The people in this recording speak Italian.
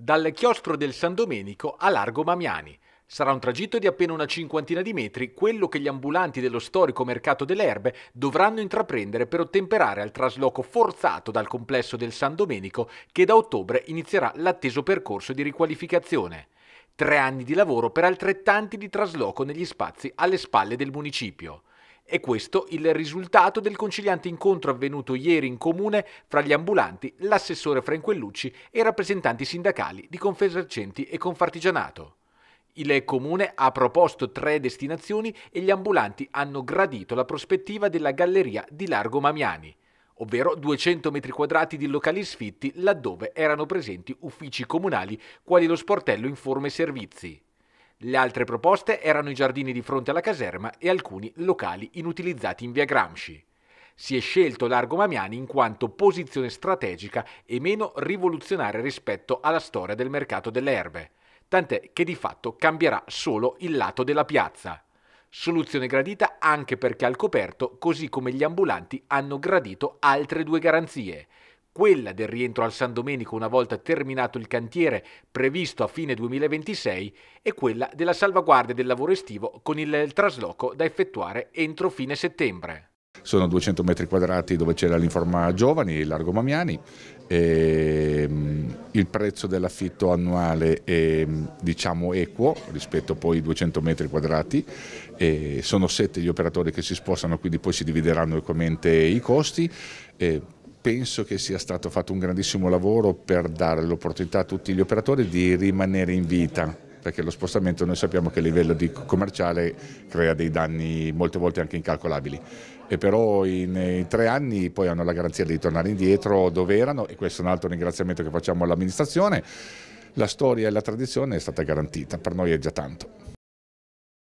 dal chiostro del San Domenico a Largo Mamiani. Sarà un tragitto di appena una cinquantina di metri, quello che gli ambulanti dello storico mercato delle erbe dovranno intraprendere per ottemperare al trasloco forzato dal complesso del San Domenico che da ottobre inizierà l'atteso percorso di riqualificazione. Tre anni di lavoro per altrettanti di trasloco negli spazi alle spalle del municipio. E questo il risultato del conciliante incontro avvenuto ieri in comune fra gli ambulanti, l'assessore Franquellucci e i rappresentanti sindacali di Confesercenti e Confartigianato. Il comune ha proposto tre destinazioni e gli ambulanti hanno gradito la prospettiva della galleria di Largo Mamiani ovvero 200 metri quadrati di locali sfitti laddove erano presenti uffici comunali quali lo sportello Informe Servizi. Le altre proposte erano i giardini di fronte alla caserma e alcuni locali inutilizzati in via Gramsci. Si è scelto Largo Mamiani in quanto posizione strategica e meno rivoluzionaria rispetto alla storia del mercato delle erbe, tant'è che di fatto cambierà solo il lato della piazza. Soluzione gradita anche perché al coperto, così come gli ambulanti, hanno gradito altre due garanzie, quella del rientro al San Domenico una volta terminato il cantiere previsto a fine 2026 e quella della salvaguardia del lavoro estivo con il trasloco da effettuare entro fine settembre. Sono 200 metri quadrati dove c'era l'informa giovani, largo Mamiani, ehm, il prezzo dell'affitto annuale è diciamo, equo rispetto poi ai 200 metri quadrati, sono sette gli operatori che si spostano quindi poi si divideranno equamente i costi penso che sia stato fatto un grandissimo lavoro per dare l'opportunità a tutti gli operatori di rimanere in vita perché lo spostamento noi sappiamo che a livello commerciale crea dei danni molte volte anche incalcolabili e però in, in tre anni poi hanno la garanzia di tornare indietro dove erano e questo è un altro ringraziamento che facciamo all'amministrazione la storia e la tradizione è stata garantita per noi è già tanto